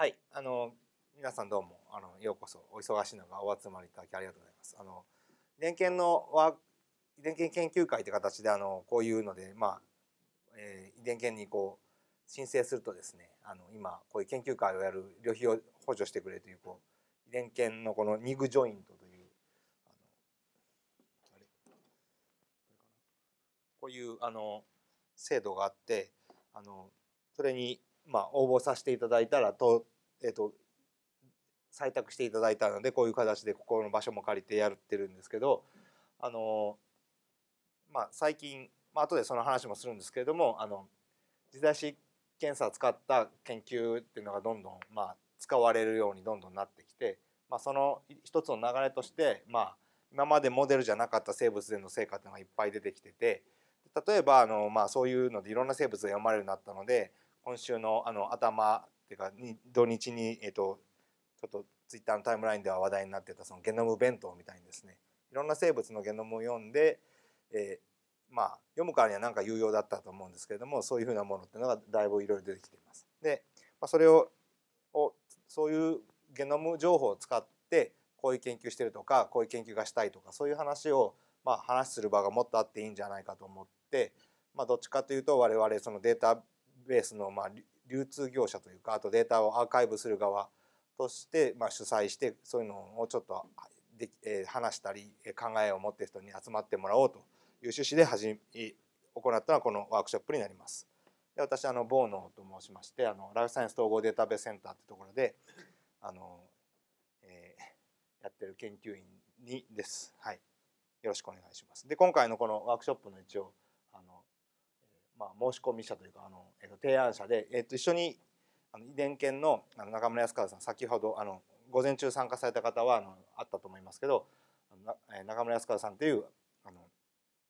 はい、あの皆さんどうもあのようこそお忙しい中お集まりいただきありがとうございます。あの電研のワ遺伝研研究会という形であのこういうので、まあえー、遺伝研にこう申請するとですねあの今こういう研究会をやる旅費を補助してくれというこう遺伝研のこのニグジョイントというあのこういうあの制度があってあのそれにまあ、応募させていただいたらと、えっと、採択していただいたのでこういう形でここの場所も借りてやってるんですけどあの、まあ、最近、まあ後でその話もするんですけれどもあの時代史検査を使った研究っていうのがどんどん、まあ、使われるようにどんどんなってきて、まあ、その一つの流れとして、まあ、今までモデルじゃなかった生物での成果っていうのがいっぱい出てきてて例えばあの、まあ、そういうのでいろんな生物が読まれるようになったので今週のあの頭っていうかに土日に、えーと、ちょっとツイッターのタイムラインでは話題になってたそのゲノム弁当みたいにですねいろんな生物のゲノムを読んで、えー、まあ読むからには何か有用だったと思うんですけれどもそういうふうなものっていうのがだいぶいろいろ出てきています。で、まあ、それををそういうゲノム情報を使ってこういう研究してるとかこういう研究がしたいとかそういう話をまあ話する場がもっとあっていいんじゃないかと思ってまあどっちかというと我々そのデータベースのまあ流通業者というかあとデータをアーカイブする側としてまあ主催してそういうのをちょっとで、え話したり考えを持ってる人に集まってもらおうという趣旨で始め行ったのはこのワークショップになります。で私あのボーノと申しましてあのライフサイエンス統合データベースセンターってところであの、えー、やってる研究員にです。はい、よろしくお願いします。で今回のこのワークショップの一応まあ、申し込み者というかあの、えー、と提案者で、えー、と一緒にあの遺伝研のあの中村康和さん先ほどあの午前中参加された方はあのあったと思いますけどな、えー、中村康和さんというあの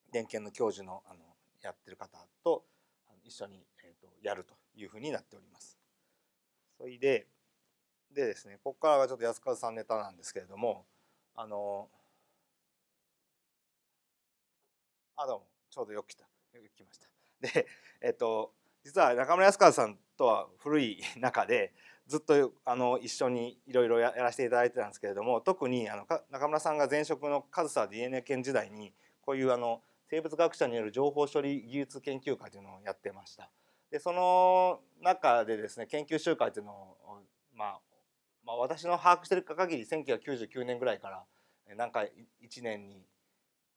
遺伝研の教授のあのやってる方と一緒に、えー、とやるというふうになっております。それででですねここからがちょっと安和さんネタなんですけれどもあのあどうもちょうどよく来たよく来ました。で、えっと、実は中村康和さんとは古い中でずっとあの一緒にいろいろやらせていただいてたんですけれども特にあの中村さんが前職の上総 DNA 研時代にこういうあの生物学者による情報処理技術研究会というのをやってました。でその中でですね研究集会というのを、まあ、まあ私の把握してる限り1999年ぐらいから何か1年に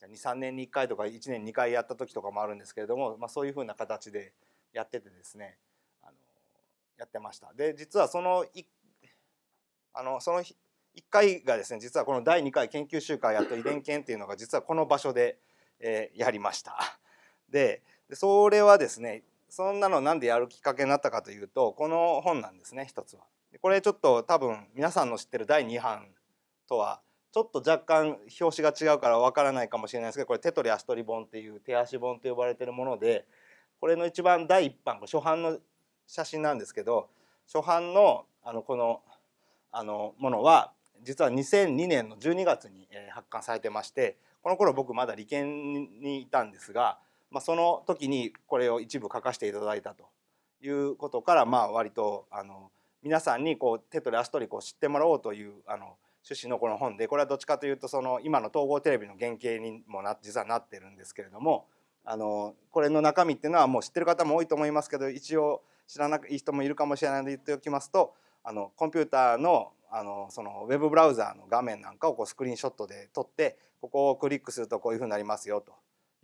23年に1回とか1年2回やった時とかもあるんですけれども、まあ、そういうふうな形でやっててですねあのやってました。で実はそのあのその1回がですね実はこの第2回研究集会やった遺伝研っていうのが実はこの場所で、えー、やりました。でそれはですねそんなのなんでやるきっかけになったかというとこの本なんですね一つは。これちょっと多分皆さんの知ってる第2版とはちょっと若干表紙が違うからわからないかもしれないですけどこれ手取り足取り本っていう手足本と呼ばれてるものでこれの一番第一版初版の写真なんですけど初版のあのこのあのものは実は2002年の12月に発刊されてましてこの頃僕まだ理研にいたんですが、まあ、その時にこれを一部書かせていただいたということからまあ割とあの皆さんにこう手取り足取りこう知ってもらおうというあの趣旨のこの本でこれはどっちかというとその今の統合テレビの原型にもな実はなってるんですけれどもあのこれの中身っていうのはもう知ってる方も多いと思いますけど一応知らない人もいるかもしれないので言っておきますとあのコンピューターのあのそのウェブブラウザーの画面なんかをこうスクリーンショットで撮ってここをクリックするとこういうふうになりますよと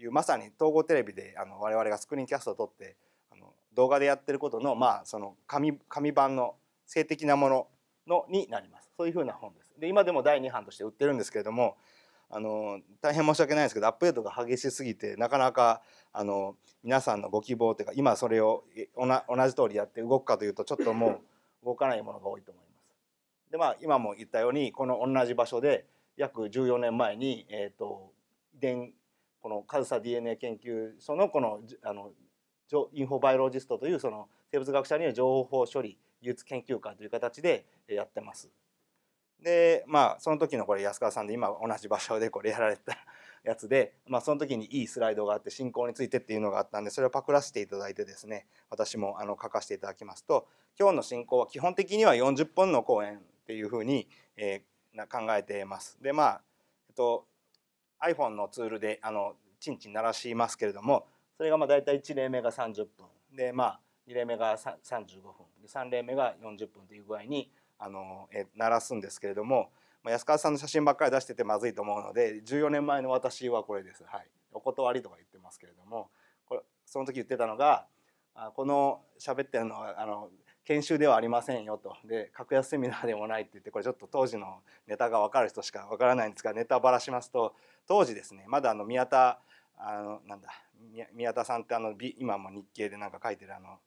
いうまさに統合テレビであの我々がスクリーンキャストを撮ってあの動画でやってることのまあその紙紙版の性的なもののになります。そういうふうな本です。で今でも第2版として売ってるんですけれどもあの大変申し訳ないんですけどアップデートが激しすぎてなかなかあの皆さんのご希望というか今それを同じ通りやって動くかというとちょっともう動かないものが多いと思います。でまあ今も言ったようにこの同じ場所で約14年前に、えーと、遺伝この上総 DNA 研究所のこのあのインフォバイロジストというその生物学者による情報処理技術研究会という形でやってます。でまあその時のこれ安川さんで今同じ場所でこれやられた やつで、まあ、その時にいいスライドがあって進行についてっていうのがあったんでそれをパクらせていただいてですね私もあの書かせていただきますと今日の進行は基本的には40分の講演っていうふうに、えー、考えてます。でまあ、えっと、iPhone のツールであのチンチン鳴らしますけれどもそれがまあ大体1例目が30分でまあ2例目が35分で3例目が40分という具合にあの、え鳴らすんですけれども、まあ、安川さんの写真ばっかり出しててまずいと思うので14年前の私はこれです、はい、お断りとか言ってますけれどもこれその時言ってたのがあこの喋ってるのはあの研修ではありませんよとで格安セミナーでもないって言ってこれちょっと当時のネタが分かる人しか分からないんですがネタばらしますと当時ですねまだあの宮田あのなんだ宮田さんってあの今も日経でなんか書いてるあの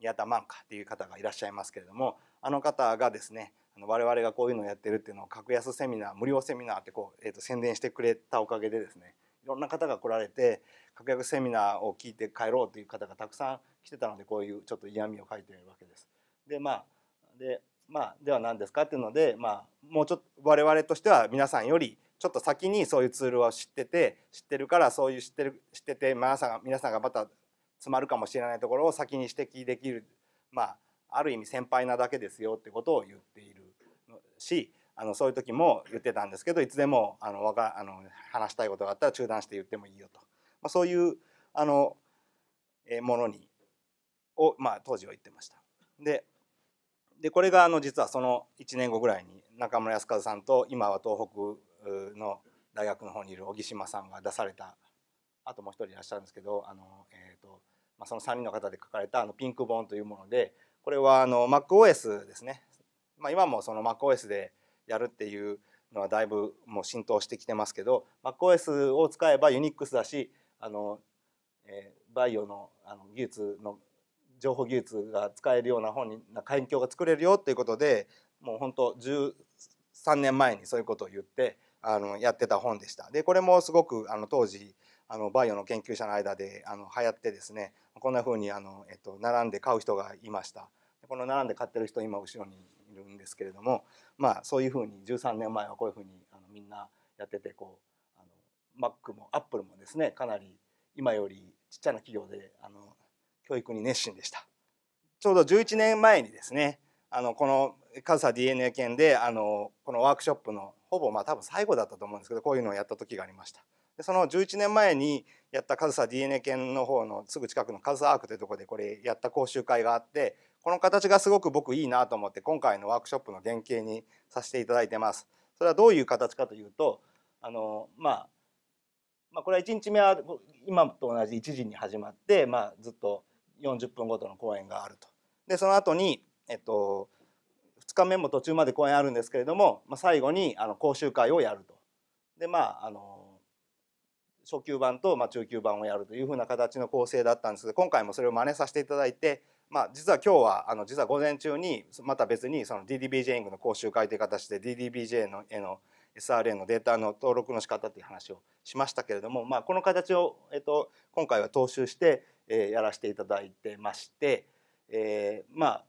宮田ン華っていう方がいらっしゃいますけれどもあの方がですね我々がこういうのをやってるっていうのを格安セミナー無料セミナーってこう、えー、と宣伝してくれたおかげでですねいろんな方が来られて格安セミナーを聞いて帰ろうという方がたくさん来てたのでこういうちょっと嫌味を書いてるわけです。でまあでまあでは何ですかっていうので、まあ、もうちょっと我々としては皆さんよりちょっと先にそういうツールを知ってて知ってるからそういう知ってる知ってて皆さんが皆さんがまた詰まるかもしれないところを先に指摘できる、まあ、ある意味先輩なだけですよってことを言っているしあのそういう時も言ってたんですけどいつでもあのわかあの話したいことがあったら中断して言ってもいいよと、まあ、そういうあの、えものにを、まあ、当時は言ってました。ででこれがあの実はその1年後ぐらいに中村康和さんと今は東北の大学の方にいる小木島さんが出されたあともう一人いらっしゃるんですけどあの、えーとまあ、その3人の方で書かれたあのピンク本というものでこれはあの MacOS ですね、まあ、今もその MacOS でやるっていうのはだいぶもう浸透してきてますけど MacOS を使えばユニックスだしあの、えー、バイオのあの技術の情報技術が使えるような本に環境が作れるよっていうことでもう本当13年前にそういうことを言ってあのやってた本でした。でこれもすごくあの当時あのバイオの研究者の間であの流行ってですねこんなふうにあの、えっと、並んで買う人がいましたこの並んで買ってる人今後ろにいるんですけれどもまあそういうふうに13年前はこういうふうにあのみんなやっててこうあの Mac も Apple もですねかなり今よりちっちゃな企業であの教育に熱心でしたちょうど11年前にですねあのこの上総 DNA 研であのこのワークショップのほぼまあ多分最後だったと思うんですけどこういうのをやった時がありました。でその11年前にやった上総 DNA 研の方のすぐ近くの上総アークというとこでこれやった講習会があってこの形がすごく僕いいなと思って今回のワークショップの原型にさせていただいてます。それはどういう形かというとあの、まあ、まあこれは1日目は今と同じ1時に始まって、まあ、ずっと40分ごとの講演があると。でその後に、えっと2日目も途中まで講演あるんですけれども、まあ、最後にあの講習会をやると。でまああの初級版とま中級版をやるというふうな形の構成だったんですが今回もそれを真似させていただいて、まあ、実は今日はあの実は午前中にまた別にその DDBJ イングの講習会という形で DDBJ のへの SRA のデータの登録の仕方という話をしましたけれども、まあ、この形を、えっと、今回は踏襲して、えー、やらせていただいてまして、えー、まあ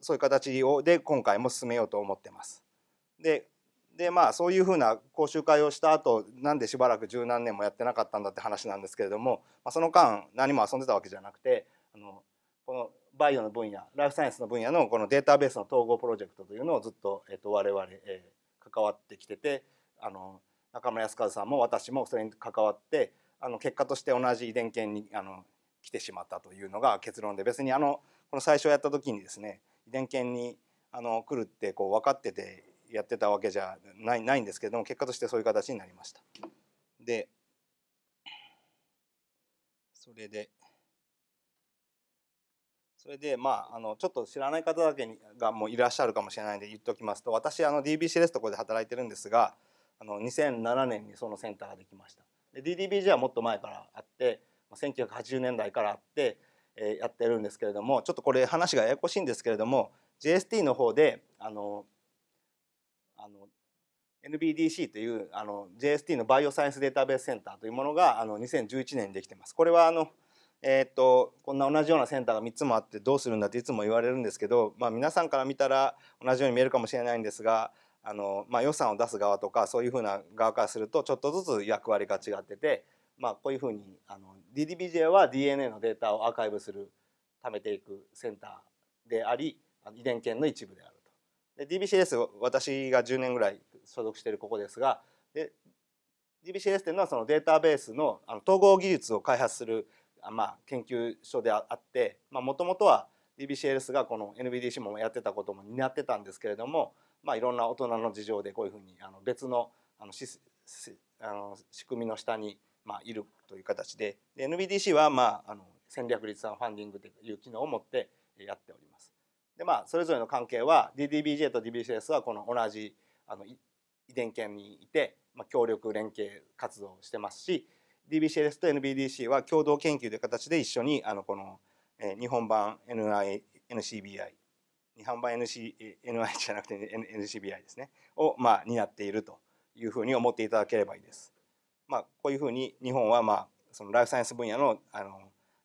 そういう形をで今回も進めようと思ってます。ででまあそういうふうな講習会をした後なんでしばらく十何年もやってなかったんだって話なんですけれども、まあ、その間何も遊んでたわけじゃなくてあのこのバイオの分野ライフサイエンスの分野のこのデータベースの統合プロジェクトというのをずっと,、えっと我々、えー、関わってきててあの中村康和さんも私もそれに関わってあの結果として同じ遺伝研にあの来てしまったというのが結論で別にあのこの最初やった時にですね遺伝研にあの来るってこう分かっててやってたわけじゃないないんですけれども結果としてそういう形になりました。でそれでそれでまああのちょっと知らない方だけがもういらっしゃるかもしれないんで言っておきますと私あの DBC レストここで働いてるんですがあの2007年にそのセンターができました。DDBG はもっと前からあって1980年代からあって、えー、やってるんですけれどもちょっとこれ話がややこしいんですけれども JST の方であのあの NBDC というあの JST のバイオサイエンスデータベースセンターというものがあの2011年にできてます。これはあのえー、っとこんな同じようなセンターが3つもあってどうするんだっていつも言われるんですけど、まあ、皆さんから見たら同じように見えるかもしれないんですがあの、まあ、予算を出す側とかそういうふうな側からするとちょっとずつ役割が違ってて、まあ、こういうふうにあの DDBJ は DNA のデータをアーカイブする貯めていくセンターであり遺伝研の一部である。で DBCS 私が10年ぐらい所属しているここですがで DBCS というのはそのデータベースのあの統合技術を開発する、まあ、研究所であってもともとは DBCS がこの NBDC もやってたことも担ってたんですけれども、まあ、いろんな大人の事情でこういうふうにあの別のあのしあの仕組みの下に、まあ、いるという形でで NBDC は、まあ、あの戦略立案ファンディングという機能を持ってやっております。でまあそれぞれの関係は DDBJ と DBCS はこの同じあの遺伝圏にいて、まあ、協力連携活動をしてますし DBCS と NBDC は共同研究という形で一緒にあのこの、えー、日本版 NI NCBI 日本版 NC NI じゃなくて NCBI ですねを、まあ、担っているというふうに思っていただければいいです。まあ、こういうふうに日本は、まあ、そのライフサイエンス分野のあの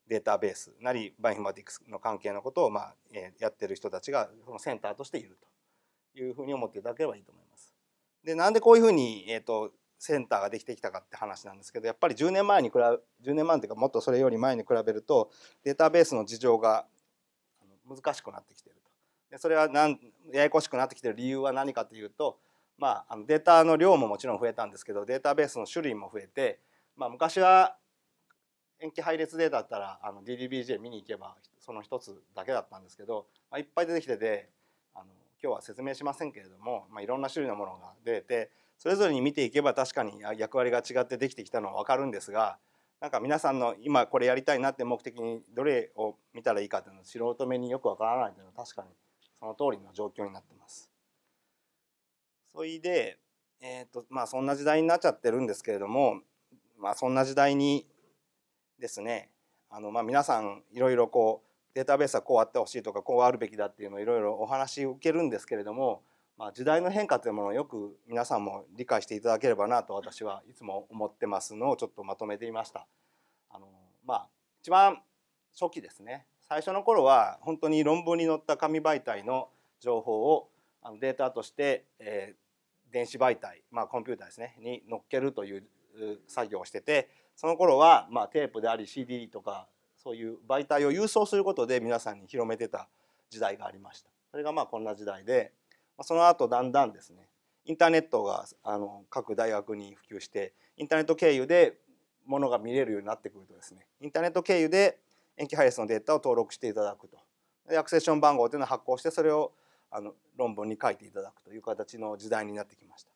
データベースなりバインフォマティクスの関係のことを、まあえやってる人たちがそのセンターとしているというふうに思っていただければいいと思います。でなんでこういうふうに、えと、センターができてきたかって話なんですけどやっぱり10年前に比べ10年前っていうかもっとそれより前に比べるとデータベースの事情が難しくなってきてると。でそれはなんややこしくなってきてる理由は何かというと、まあ、あのデータの量ももちろん増えたんですけどデータベースの種類も増えて、まあ、昔は延期配列データだったらあの DDBJ 見に行けばその一つだけだったんですけど、まあ、いっぱい出てきててあの今日は説明しませんけれども、まあ、いろんな種類のものが出てそれぞれに見ていけば確かに役割が違ってできてきたのは分かるんですがなんか皆さんの今これやりたいなって目的にどれを見たらいいかっていうの素人目によく分からないというのは確かにその通りの状況になってます。それで、えーとまあ、そんな時代になっちゃってるんですけれども、まあ、そんな時代にですねあの、まあ、皆さんいろいろこうデータベースはこうあってほしいとかこうあるべきだっていうのをいろいろお話を受けるんですけれども、まあ、時代の変化というものをよく皆さんも理解していただければなと私はいつも思ってますのをちょっとまとめてみました。あのまあ、一番初期ですね最初の頃は本当に論文に載った紙媒体の情報をデータとして、えー、電子媒体、まあ、コンピューターですねに載っけるという作業をしててその頃はまあテープであり CD とかそういう媒体を郵送することで皆さんに広めてた時代がありましたそれがまあこんな時代でその後だんだんですねインターネットがあの各大学に普及してインターネット経由でものが見れるようになってくるとですねインターネット経由で延期配列のデータを登録していただくとアクセション番号というのを発行してそれをあの論文に書いていただくという形の時代になってきました。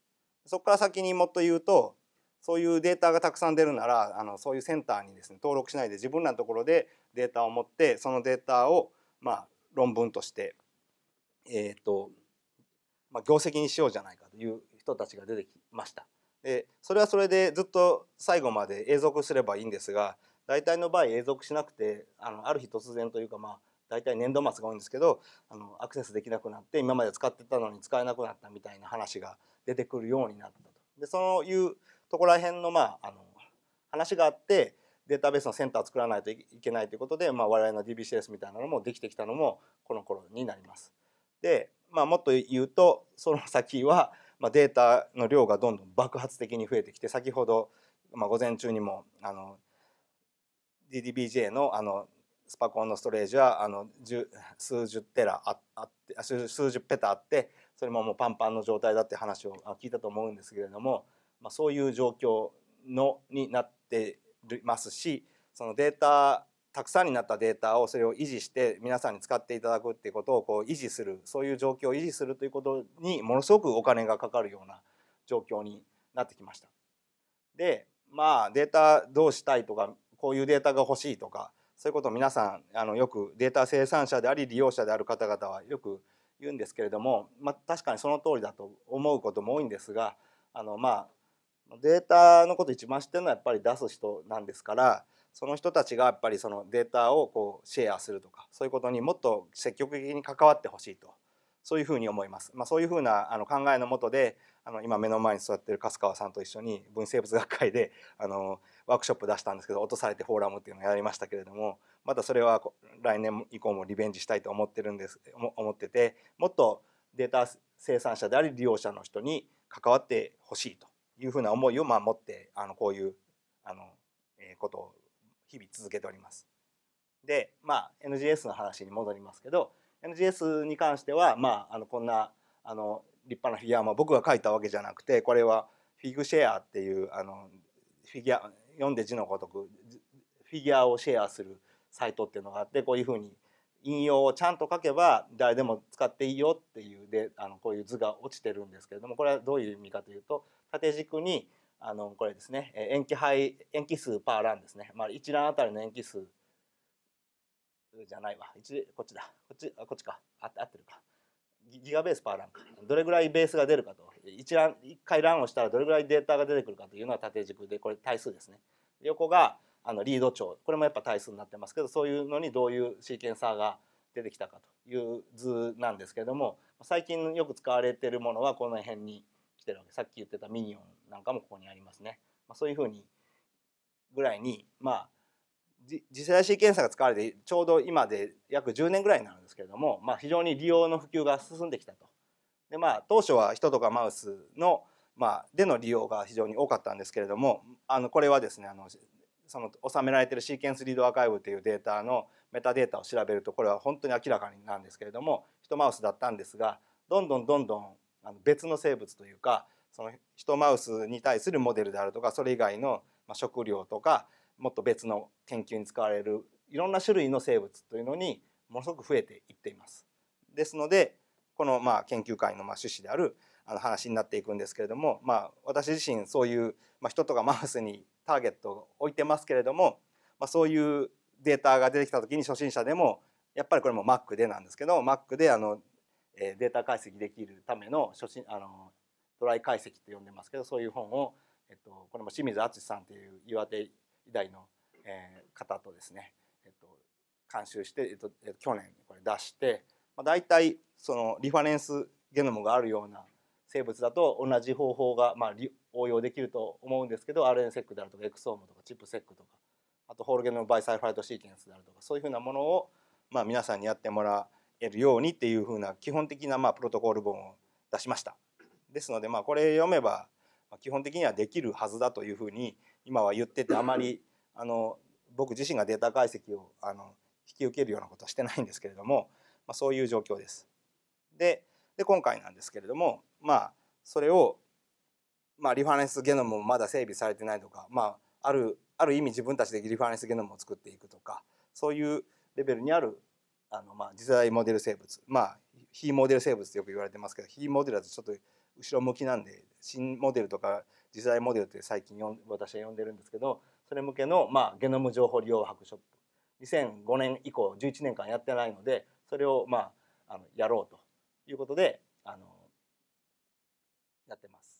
そこから先にもっと言うとそういうデータがたくさん出るならあのそういうセンターにですね登録しないで自分らのところでデータを持ってそのデータをまあ論文としてえっ、ー、とまあ業績にしようじゃないかという人たちが出てきました。でそれはそれでずっと最後まで永続すればいいんですが大体の場合永続しなくてあのある日突然というかまあ大体年度末が多いんですけどあのアクセスできなくなって今まで使ってたのに使えなくなったみたいな話が出てくるようになったと。でそういうそこら辺の,、まあ、あの話があってデータベースのセンター作らないといけないということで、まあ、我々の DBCS みたいなのもできてきたのもこの頃になります。で、まあ、もっと言うとその先は、まあ、データの量がどんどん爆発的に増えてきて先ほど、まあ、午前中にもあの DDBJ のあのスパコンのストレージはあの数十テラあって数十ペタあってそれももうパンパンの状態だって話を聞いたと思うんですけれどもまあ、そういう状況のになってますしそのデータたくさんになったデータをそれを維持して皆さんに使っていただくっていうことをこう維持するそういう状況を維持するということにものすごくお金がかかるような状況になってきました。でまあデータどうしたいとかこういうデータが欲しいとかそういうことを皆さんあのよくデータ生産者であり利用者である方々はよく言うんですけれども、まあ、確かにその通りだと思うことも多いんですがあのまあデータのこと一番知ってるのはやっぱり出す人なんですからその人たちがやっぱりそのデータをこうシェアするとかそういうことにもっと積極的に関わってほしいとそういうふうに思います。まあ、そういうふうなあの考えのもとであの今目の前に座ってる粕川さんと一緒に分生物学会であのワークショップ出したんですけど落とされてフォーラムっていうのをやりましたけれどもまたそれは来年以降もリベンジしたいと思ってるんです思っててもっとデータ生産者であり利用者の人に関わってほしいというふうな思いをまあ持ってあのこういうあの、えー、ことを日々続けております。で、まあ、NGS の話に戻りますけど NGS に関しては、まあ、あのこんなあの立派なフィギュアも僕が書いたわけじゃなくてこれはフィグシェアっていうあのフィギュア読んで字のごとくフィギュアをシェアするサイトっていうのがあってこういうふうに引用をちゃんと書けば誰でも使っていいよっていうであのこういう図が落ちてるんですけれどもこれはどういう意味かというと縦軸にあのこれですね塩基配塩基数パーランですね、まあ、一覧あたりの塩基数じゃないわ一こっちだこっちあこっちかあ合ってるかギガベースパーランかどれぐらいベースが出るかと一覧一回ランをしたらどれぐらいデータが出てくるかというのは縦軸でこれ対数ですね横があのリード長これもやっぱ対数になってますけどそういうのにどういうシーケンサーが出てきたかという図なんですけれども最近よく使われているものはこの辺に来てるわけさっき言ってたミニオンなんかもここにありますね、まあ、そういうふうにぐらいにまあ次世代シーケンサーが使われてちょうど今で約10年ぐらいになるんですけれども、まあ、非常に利用の普及が進んできたと。でまあ、当初は人とかマウスの、まあ、での利用が非常に多かったんですけれどもあのこれはですねあのその収められてるシーケンスリードアーカイブというデータのメタデータを調べるとこれは本当に明らかになんですけれども人マウスだったんですがどんどんどんどんあの別の生物というかそのヒトマウスに対するモデルであるとかそれ以外の食料とかもっと別の研究に使われるいろんな種類の生物というのにものすごく増えていっています。ですのでこのまあ研究会のまあ趣旨であるあの話になっていくんですけれども、まあ、私自身そういうまあ人とかマウスにターゲットを置いてますけれども、まあ、そういうデータが出てきた時に初心者でもやっぱりこれも Mac でなんですけど Mac であのえデータ解析できるための初心あのドライ解析って呼んでますけどそういう本を、えっと、これも清水敦さんという岩手医大の、えー、方とですね、えっと、監修して、えっと、えっと、去年これ出して、まあ、大体そのリファレンスゲノムがあるような生物だと同じ方法が、まあ、応用できると思うんですけど RNSEC であるとかエクソームとかチップセックとかあとホールゲノムバイサイファイトシーケンスであるとかそういうふうなものを、まあ、皆さんにやってもらう。けるようにっていうふうな基本的なまあプロトコル本を出しました。ですのでまあこれ読めば基本的にはできるはずだというふうに今は言っててあまり あの僕自身がデータ解析をあの引き受けるようなことはしてないんですけれども、まあ、そういう状況です。でで今回なんですけれどもまあそれを、まあ、リファレンスゲノムもまだ整備されてないとか、まあ、あるある意味自分たちでリファレンスゲノムを作っていくとかそういうレベルにあるあのまあ次世代モデル生物まあ非モデル生物ってよく言われてますけど非モデルだとちょっと後ろ向きなんで新モデルとか次世代モデルって最近私は呼んでるんですけどそれ向けの、まあ、ゲノム情報利用白ショップ2005年以降11年間やってないのでそれを、まあ、あのやろうということであのやってます。